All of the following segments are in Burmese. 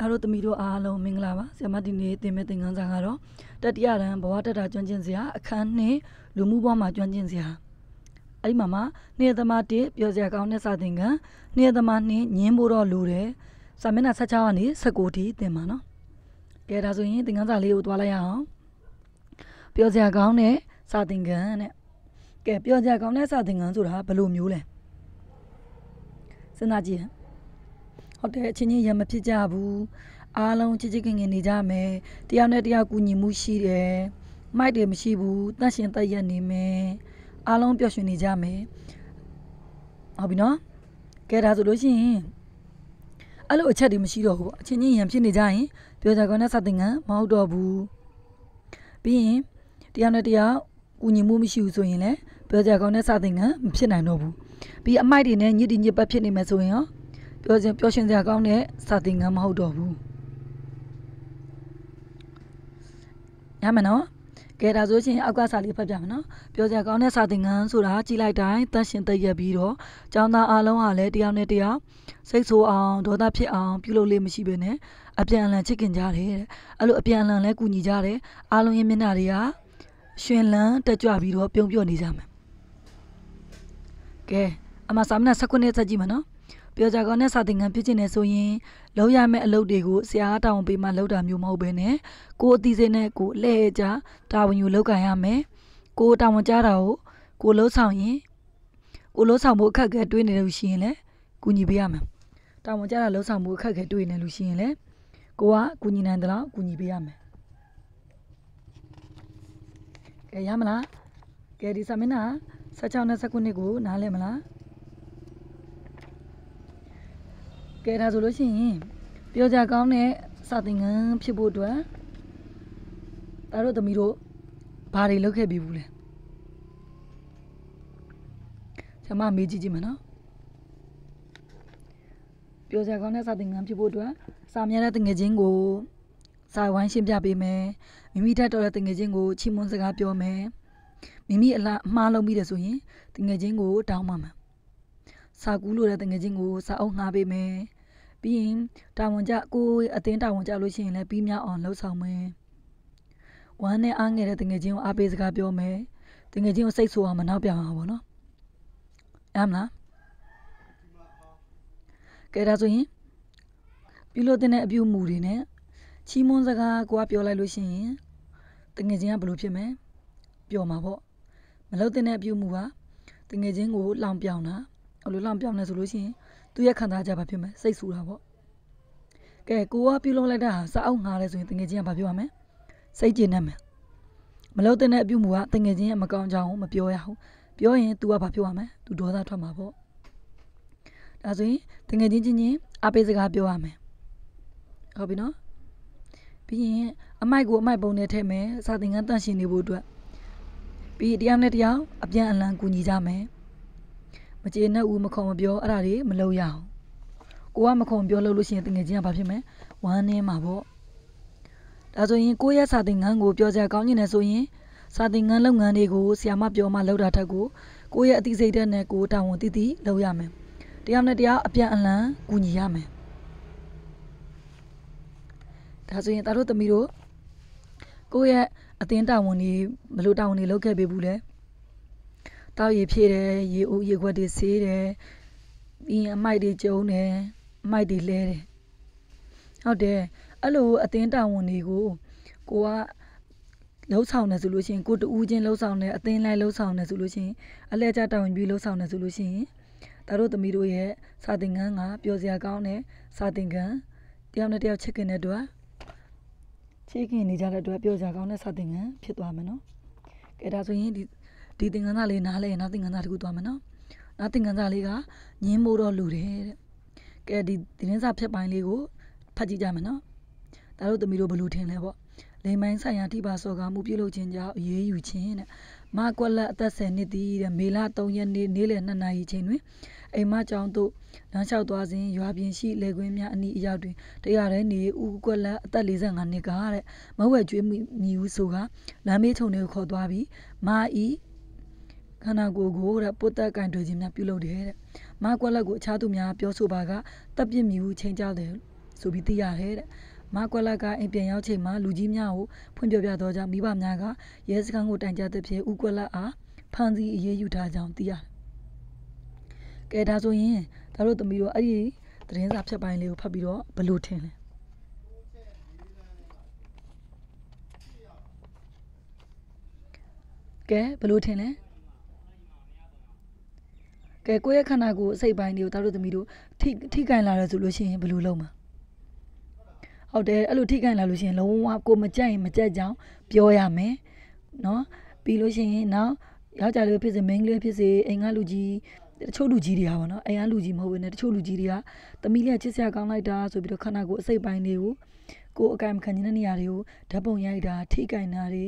အားတို့သမီးတို့အားလုံးမင်္ဂလာပါဆရာမဒီနေ့သင်မဲ့သင်ခန်းစာကတော့တတိယတန်းဘဝတက်တာကျွမ်းကျင်စရာအခန်းနှစ်လူမှုဘဝမှာကျွမ်းကျင်စရာအဲ့ဒီမှာမှနေသမတစ်ပြောစရာကောင်းတဲ့စာသင်ခန်းနေသမနှစ်ညင်းဖို့တော့လူတယ်စာမျက်နှာ16ကနေ19ထိသင်ပါနော်ကဲဒါဆိုရင်သင်ခန်းစာလေးကိုသွားလိုက်ရအောင်ပြောစရာကောင်းတဲ့စာသင်ခန်းတဲ့ကဲပြောစရာကောင်းတဲ့စာသင်ခန်းဆိုတာဘယ်လိုမျိုးလဲစဉ်းစားကြည့်ဟုတ်တယ်အချင်းချင်းရံမဖြစ်ကြဘူးအားလုံးချစ်ချစ်ခင်ခင်နေကြမယ်တယောက်နဲ့တယောက်ကူညီမှုရှိတယ်မိုက်တယ်မရှိဘူးတန့်ရှင်တက်ရက်နေမယ်အားလုံးပျော်ရွှင်နေကြမယ်ဟုတ်ပြီနော်ကဲဒါဆိုလို့ရှိရင်အဲ့လိုအချက်တွေမရှိတော့ဘူးပေါ့အချင်းချင်းရံဖြစ်နေကြရင် ပြောကြကောနဲ့စတဲ့ငံမဟုတ်တော့ဘူးပြီးရင်တယောက်နဲ့တယောက်ကူညီမှုမရှိဘူးဆိုရင်လည်းပြောကြကောနဲ့စတဲ့ငံမဖြစ်နိုင်တော့ဘူးပြီးအမိုက်တွေနဲ့ညစ်တီညစ်ပတ်ဖြစ်နေမယ်ဆိုရင်ရောပြောစင်ပြောရှင်စရာကောင်းတဲ့စာသင်ခန်းမဟုတ်တော့ဘူးရမယ်နော်ကဲဒါဆိုရှင်အောက်ကစာလေးဖတ်ပြမယ်နော်ပြောစရာကောင်းတဲ့စာသင်ခန်းဆိုတာကြည်လိုက်တိုင်းတန့်ရှင်သိရပြီးတော့ကျောင်းသားအားလုံးဟာလည်းတရားနဲ့တရားစိတ်ဆိုးအောင်ဒေါသဖြစ်အောင် ပြုလုပ်လေးမရှိဘဲနဲ့အပြန်အလှန်ချစ်ခင်ကြတယ်တဲ့အဲ့လိုအပြန်အလှန်လဲကူညီကြတယ်အားလုံးရဲ့မျက်နှာတွေကရှင်လန်းတက်ကြွပြီးတော့ပြုံးပြော့နေကြမယ်ကဲအမစာမျက်နှာ၁၉နဲ့ဆက်ကြည့်မယ်နော်ပြောကြကောင်းနဲ့စာသင်ခန်းဖြစ်ချင်တယ်ဆိုရင်လုပ်ရမယ့်အလုပ်တွေကိုဆရာတောင်းပေးမှလုပ်တာမျိုးမဟုတ်ဘဲနဲ့ကိုယ်အသိစိတ်နဲ့ကိုယ်လဲ့ကြတာဝန်ယူလုပ်ကြရမယ်ကိုယ်တာဝန်ကြားတာကိုကိုယ်လှုပ်ဆောင်ရင်ကိုယ်လှုပ်ဆောင်မှုအခက်အခဲတွေ့နေလို့ရှိရင်လည်းကူညီပေးရမယ်တာဝန်ကြားတာလှုပ်ဆောင်မှုအခက်အခဲတွေ့နေလို့ရှိရင်လည်းကိုကကူညီနိုင်သလားကူညီပေးရမယ်ကဲရမလားကဲဒီဆမင်းနာ16နဲ့19ကိုနားလည်မလားကဲဒါဆိုလို့ရှိရင်ပြောကြကောင်းတဲ့စာသင်ခန်းဖြစ်ဖို့အတွက်ဒါတို့သမီးတို့ဘာတွေလုပ်ခဲ့ပြီးဘူးလဲကျွန်မမေးကြည့်ကြည့်မယ်နော်ပြောကြကောင်းတဲ့စာသင်ခန်းဖြစ်ဖို့အတွက်စာများတဲ့တငယ်ချင်းကိုစာဝိုင်းရှင်းပြပေးမယ်မိမိတတ်တော်တဲ့တငယ်ချင်းကိုချီးမွမ်းစကားပြောမယ်မိမိအလားအမှားလုပ်မိတယ်ဆိုရင်တငယ်ချင်းကို တောင်းပါမယ်စာကူးလို့တဲ့တငယ်ချင်းကိုစာအုပ်ငှားပေးမယ်ပြီးရင်တာဝန်ကျကိုယ်အတင်းတာဝန်ကျလို့ရှိရင်လည်းပြီးမြောက်အောင်လှုပ်ဆောင်မယ်ဝမ်းနဲ့အားငယ်တဲ့တငယ်ချင်းကိုအားပေးစကားပြောမယ်တငယ်ချင်းကိုစိတ်ဆိုးအောင်မနောက်ပြောင်းအောင်ပေါ့နော်အမ်လားကဲဒါဆိုရင်ပြုလို့တဲ့အပြုမူတွေနဲ့ချီးမွမ်းစကားကိုကပြောလိုက်လို့ရှိရင်တငယ်ချင်းကဘယ်လိုဖြစ်မလဲပျော်မှာပေါ့မလို့တဲ့အပြုမူကတငယ်ချင်းကိုလောင်ပြောင်တာအလိုလောင်ပြောင်းနေဆိုလို့ရှိရင်သူရဲ့ခံစားချက်ဘာဖြစ်မလဲစိတ်ဆူတာပေါ့ကဲကိုကပြုလုပ်လိုက်တာဟာစအောက်ငါလဲဆိုရင်တငယ်ချင်းကဘာပြောရမလဲစိတ်ကျေနပ်မယ်မလုပ်တဲ့အပြုမူကတငယ်ချင်းကမကောင်းကြောင်းမပြောရဘူးပြောရင် तू ကဘာပြောရမလဲ तू ဒေါသထွက်မှာပေါ့ဒါဆိုရင်တငယ်ချင်းချင်းချင်းအပေးစကားပြောရမယ်ဟုတ်ပြီနော်ပြီးရင်အမိုက်ကိုအမိုက်ပုံနဲ့ထည့်မယ်စာသင်ခန်းတန့်ရှင်နေဖို့အတွက်ပြီးတရားနဲ့တရားအပြန်အလှန်ကူညီကြမယ်မကျေနပ်ဘူးမခုံမပြောအဲ့ဒါတွေမလုပ်ရအောင်ကိုကမခုံပြောလို့လို့ရှိရင်တငယ်ချင်းကဘာဖြစ်မလဲဝမ်းနေမှာပေါ့ဒါဆိုရင်ကိုရဲ့စာသင်ခန်းကိုပြောကြကောင်းနေတယ်ဆိုရင်စာသင်ခန်းလုပ်ငန်းတွေကိုဆရာမပြောမှလုပ်တာထက်ကိုကိုရဲ့အသိစိတ်ဓာတ်နဲ့ကိုတာဝန်သိသိလုပ်ရမယ်တရားနဲ့တရားအပြန်အလှန်ကူညီရမယ်ဒါဆိုရင်တို့သမီးတို့ကိုယ့်ရဲ့အသင်းတာဝန်တွေဘယ်လိုတာဝန်တွေလုပ်ခဲ့ပေးဘူးလဲတောက်ရည်ဖြည့်တယ်ရေဦးရေခွက်တွေဆေးတယ်ပြီးရင်အမိုက်တွေကျုံတယ်အမိုက်တွေလဲတယ်ဟုတ်တယ်အဲ့လိုအတင်းတာဝန်တွေကိုကိုကလှုပ်ဆောင်နေဆိုလို့ရှိရင်ကိုတူးချင်းလှုပ်ဆောင်နေအတင်းလိုက်လှုပ်ဆောင်နေဆိုလို့ရှိရင်အလဲကျတာဝန်ပြီးလှုပ်ဆောင်နေဆိုလို့ရှိရင်တတို့သမီးတို့ရဲ့စာသင်ခန်းကပျော်စရာကောင်းတဲ့စာသင်ခန်းတယောက်နဲ့တယောက်ချစ်ခင်တဲ့အတွက်ချစ်ခင်နေကြတဲ့အတွက်ပျော်စရာကောင်းတဲ့စာသင်ခန်းဖြစ်သွားမယ်နော်ကဲဒါဆိုရင်ဒီဒီသင်္ကန်းသားလေးနားလဲရင်နောက်သင်္ကန်းသားတစ်ခုသွားမယ်နော်နောက်သင်္ကန်းသားလေးကငင်းမိုးတော့လူတယ်တဲ့ကဲဒီသတင်းစာဖြတ်ပိုင်းလေးကိုဖတ်ကြည့်ကြမယ်နော်ဒါတို့သမီးတို့ဘလို့ထင်လဲပေါ့လိမ်ပိုင်းဆိုင်ရာထိပါစော်ကားမှုပြုလုပ်ခြင်းကြောင့်အရေးယူခြင်းတဲ့မကွက်လက်အသက်10နှစ်တည်းတဲ့မေလ3ရက်နေ့နေ့လယ်2နာရီချိန်တွင်အိမ်မကျောင်းသို့လမ်းလျှောက်သွားစဉ်ရွာပြင်ရှိလယ်ကွင်းများအနီးအရောက်တွင်တရားရဲနေဦးကွက်လက်အသက်45နှစ်ကတဲ့မဝဲကျွေးမိဦးဆိုကလမ်းမေးချုံတွေကိုခေါ်သွားပြီးမာဤခန္ဓာကိုယ်ကိုတဲ့ပုတ်သက်ကင်တွေ့ခြင်းများပြုလုပ်တယ်တဲ့မကွက်လက်ကိုအခြားသူများ ပြောဆိုပါကတပ်ပစ်မိဟုချိန်ကြတယ်ဆိုပြီးသိရတယ်တဲ့မကွက်လက်ကအိမ်ပြန်ရောက်ချိန်မှာလူကြီးများကိုဖွင့်ပြပြသောကြောင့်မိဘများကရဲစခန်းကိုတိုင်ကြားသဖြင့်ဥကွက်လက်အားဖမ်းဆီးအရေးယူထားကြောင်းသိရတယ်ကဲဒါဆိုရင်ဒါတို့သမီးတို့အဲ့ဒီသတင်းစာဖြတ်ပိုင်းလေးကိုဖတ်ပြီးတော့ဘယ်လိုထင်လဲကဲဘယ်လိုထင်လဲကဲကိုယ့်ရဲ့ခန္ဓာကိုယ်အစိတ်ပိုင်းတွေကိုတားတို့သမီးတို့ထိထိကင်လာရဆိုလို့ရှိရင်ဘယ်လိုလုပ်မှာဟုတ်တယ်အဲ့လိုထိကင်လာလို့ရှိရင်လုံးဝကိုမကြိုက်ရင်မကြိုက်ကြောင်ပြောရမယ်နော်ပြီးလို့ရှိရင်နောက်ယောက်ျားလေးဖြစ်စေမိန်းကလေးဖြစ်စေအိမ်ကလူကြီးတချို့လူကြီးတွေကပါနော်အိမ်ကလူကြီးမဟုတ်ဘဲနဲ့တချို့လူကြီးတွေကသမီးလေးချစ်စရာကောင်းလိုက်တာဆိုပြီးတော့ခန္ဓာကိုယ်အစိတ်ပိုင်းတွေကိုကိုယ်အကံခံနေတဲ့နေရာတွေကိုဓာတ်ပုံရိုက်တာထိကင်တာတွေ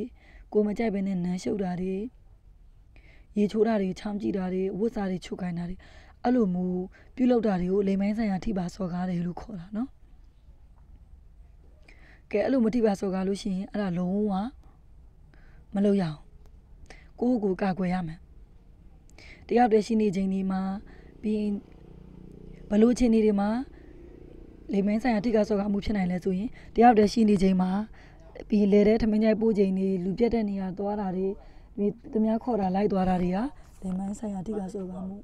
ကိုမကြိုက်ဘဲနဲ့နမ်းရှုပ်တာတွေရေချိုးတာတွေချောင်းကြည့်တာတွေဝတ်စာတွေချုပ်ခိုင်းတာတွေအဲ့လိုမျိုးပြုလုပ်တာတွေကိုလိမ်မိုင်းဆိုင်ရာထိပါစော်ကားတယ်လို့ခေါ်တာနော်ကဲအဲ့လိုမထိပါစော်ကားလို့ရှိရင်အဲ့ဒါလုံးဝမလုပ်ရအောင်ကိုယ့်ကိုယ်ကာကွယ်ရမယ်တယောက်တည်းရှိနေချိန်ဒီမှာပြီးဘလို့ချင်းတွေမှာလိမ်မိုင်းဆိုင်ရာထိကစော်ကားမှုဖြစ်နိုင်လဲဆိုရင်တယောက်တည်းရှိနေချိန်မှာ ပြီးလေတဲ့ထမင်းကြိုက်ပို့ချိန်တွေလူပြတ်တဲ့နေရာသွားတာတွေဒီသူများခေါ်တာလိုက်သွားတာတွေကလင်မန်းဆိုင်ရာအဓိကဆိုပါမှု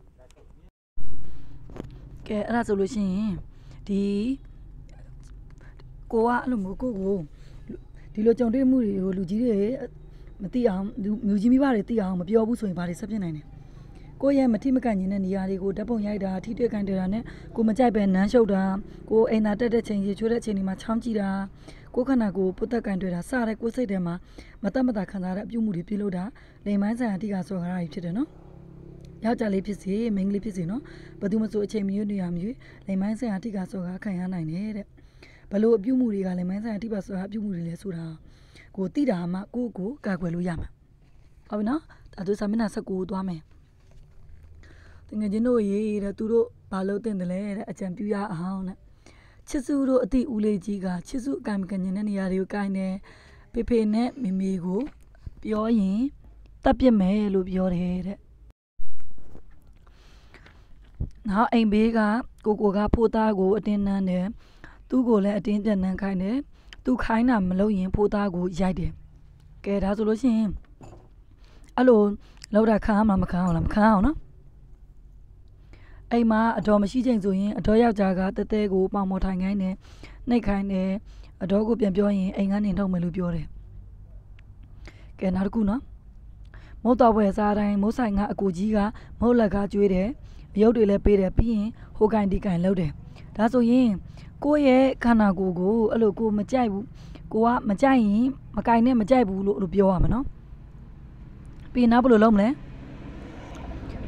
ကဲအဲ့ဒါဆိုလို့ရှိရင်ဒီကိုကအဲ့လိုမျိုးကိုကိုဒီလိုကြုံတွေ့မှုတွေကိုလူကြီးတွေမသိအောင်လူမျိုးကြီးမိဘတွေသိအောင်မပြောဘူးဆိုရင်ဘာတွေဆက်ဖြစ်နိုင်လဲကိုယ့်ရဲ့မထိမကန့်ညင်တဲ့နေရာတွေကိုဓာတ်ပုံရိုက်တာထိတွေ့ကန်တာနဲ့ကိုမကြိုက်ပဲနမ်းရှုပ်တာကိုအိမ်သာတက်တဲ့ချိန်ရေချိုးတဲ့ချိန်ဒီမှာချောင်းကြည့်တာကိုခန္ဓာကိုယ်ပုတ်သက်ကန်တွေ့တာစတဲ့ကိုယ်စိတ်ထဲမှာမတတ်မတာခံစားတဲ့အပြုမှုတွေပြုလုပ်တာလိမ်မန်းဆန်အတိကဆောခရာကြီးဖြစ်တယ်နော်ယောက်ျားလေးဖြစ်စေမိန်းကလေးဖြစ်စေနော်ဘယ်သူမှဆိုအချိန်မရွေးနေရမရွေးလိမ်မန်းဆန်အတိကဆောခရာခံရနိုင်တယ်တဲ့ဘလို့အပြုမှုတွေကလိမ်မန်းဆန်အတိပါဆောခရာအပြုမှုတွေလဲဆိုတာကိုတိတာမှကိုကိုကာကွယ်လို့ရမှာဟုတ်ပြီနော်ဒါတို့စာမျက်နှာ19သွားမယ်တငယ်ချင်းတို့ရေးတဲ့သူတို့ဘာလို့တင်တယ်လဲတဲ့အကြံပြုရအောင်တဲ့ချစ်စုတို့အတိဦးလေးကြီးကချစ်စုအကံကညင်တဲ့နေရာတွေကိုကိုင်းတယ်ဖေဖေနဲ့မေမေကို ပြောရင်တပ်ပစ်မယ်လို့ပြောတယ်တဲ့နောက်အိမ်ဘေးကကိုကိုက ဖိုးသားကို အတင်းနှမ်းတယ်သူ့ကိုလည်းအတင်းပြန်နှမ်းခိုင်းတယ်သူခိုင်းတာမလုပ်ရင် ဖိုးသားကိုရိုက်တယ်ကဲဒါဆိုလို့ရှိရင်အဲ့လိုလောက်တာခံမှမခံအောင်လားမခံအောင်နော်အိမ်မှာအတော်မရှိချိန်ဆိုရင်အတော်ယောက်ျားကတဲတဲကိုပေါင်မော်ထိုင်ခိုင်းတယ်နှိပ်ခိုင်းတယ်အတော်ကိုပြန်ပြောရင်အိမ်ကနေထုတ်မယ်လို့ပြောတယ်ကဲနောက်တစ်ခုနော်မုတ်တော်ဘွယ်စားတိုင်းမိုးဆိုင်ကအကူကြီးကမုတ်လက်ကကျွေးတယ်အယုတ်တွေလည်းပေးတယ်ပြီးရင်ဟိုကင်ဒီကင်လှုပ်တယ်ဒါဆိုရင်ကိုယ့်ရဲ့ခန္ဓာကိုယ်ကိုအဲ့လိုကိုမကြိုက်ဘူးကိုကမကြိုက်ရင်မကင်နဲ့မကြိုက်ဘူးလို့လို့ပြောရမှာနော်ပြီးရင်နောက်ဘယ်လိုလုပ်မလဲ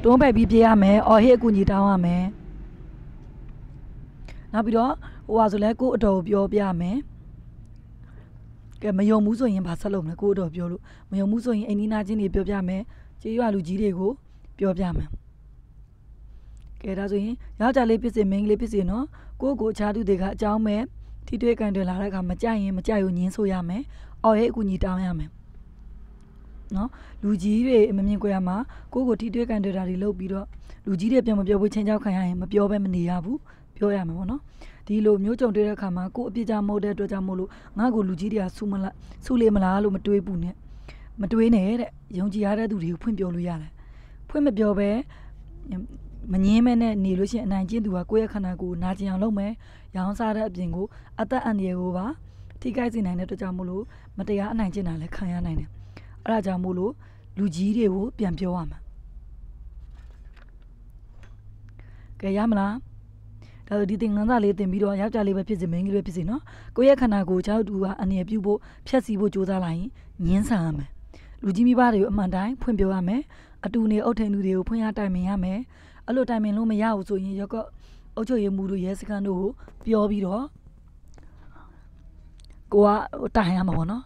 တွန်းပယ်ပြီးပြေးရမယ်အော်ဟစ်အကူညီတောင်းရမယ်နောက်ပြီးတော့ဟိုဟာဆိုလဲကို့အတော်ကိုပြောပြမယ်ကဲမယုံဘူးဆိုရင်ဘာဆက်လုပ်မလဲကို့အတော်ပြောလို့မယုံဘူးဆိုရင်အိမ်နီးနာချင်းတွေပြောပြမယ်ကြေးရွာလူကြီးတွေကိုပြောပြမယ်ကဲဒါဆိုရင်ယောက်ျားလေးဖြစ်စေမိန်းကလေးဖြစ်စေနော်ကို့ကိုအခြားသူတွေကအကြောင်းမဲ့ထိတွေ့ကန်တွေလာတဲ့အခါမကြိုက်ရင်မကြိုက်ဘူးညင်းဆိုရမယ်အော်ဟဲ့အကူညီတောင်းရမယ်နော်လူကြီးတွေမမြင်ကြရမှာကိုယ့်ကိုထိတွေ့ကန်တွေ့တာတွေလုပ်ပြီးတော့လူကြီးတွေပြန်မပြောဘူးချင်းချောက်ခံရရင်မပြောဘဲမနေရဘူးပြောရမှာပေါ့နော်ဒီလိုမျိုးကြုံတွေ့တဲ့အခါမှာကို့အပြစ်ကြောင့်မဟုတ်တဲ့အတွက်ကြောင့်မို့လို့ငါ့ကိုလူကြီးတွေကဆူမလားဆူလေမလားလို့မတွေးဘူးနဲ့မတွေးနဲ့တဲ့ယုံကြည်ရတဲ့သူတွေကိုဖွင့်ပြောလို့ရတယ်ဖွင့်မပြောဘဲမငင်းမဲနဲ့နေလို့ရှိရင်အနိုင်ကျင့်သူကကိုယ့်ရဲ့ခန္ဓာကိုယ်နာကျင်အောင်လုပ်မယ်ရောင်းစားတဲ့အပြင်ကို အသက်အန္တရာယ်ကိုပါထိခိုက်စေနိုင်တဲ့အတွက်ကြောင့်မို့လို့မတရားအနိုင်ကျင့်တာလည်းခံရနိုင်တယ်အဲ့ဒါကြောင့်မို့လို့လူကြီးတွေကိုပြန်ပြောရမှာကဲရမလားဒါဆိုဒီသင်္ကန်းသားလေးတင်ပြီးတော့ယောက်ျားလေးပဲဖြစ်စေမိန်းကလေးပဲဖြစ်စေနော်ကိုယ့်ရဲ့ခန္ဓာကိုယ်ကြောက်တူဟာအနေပြုဖို့ဖြက်စီဖို့ကြိုးစားလိုက်ရင်ငင်းဆန်ရမယ်လူကြီးမိဘတွေကိုအမှန်တိုင်းဖွင့်ပြောရမယ်အတူနေအုပ်ထိန်သူတွေကိုဖွင့်ရတိုင်ပင်ရမယ်အဲ့လိုတိုင်ပင်လို့မရဘူးဆိုရင်ရောကအုပ်ချုပ်ရေးမှုတို့ရဲစခန်းတို့ကိုပြောပြီးတော့ကိုကတိုင်ရမှာပေါ့နော်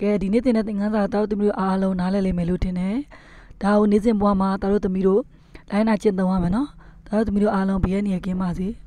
ကဲဒီနေ့တင်တဲ့သင်ခန်းစာတော်သမီးတို့အားလုံးနားလည်လိမ့်မယ်လို့ထင်တယ်ဒါကိုနေ့စဉ်ဘဝမှာတော်တို့သမီးတို့လိုင်းနာကျင့်သုံးရမယ်နော်တော်တို့သမီးတို့အားလုံးဘေးရန်ရကင်းပါစေ။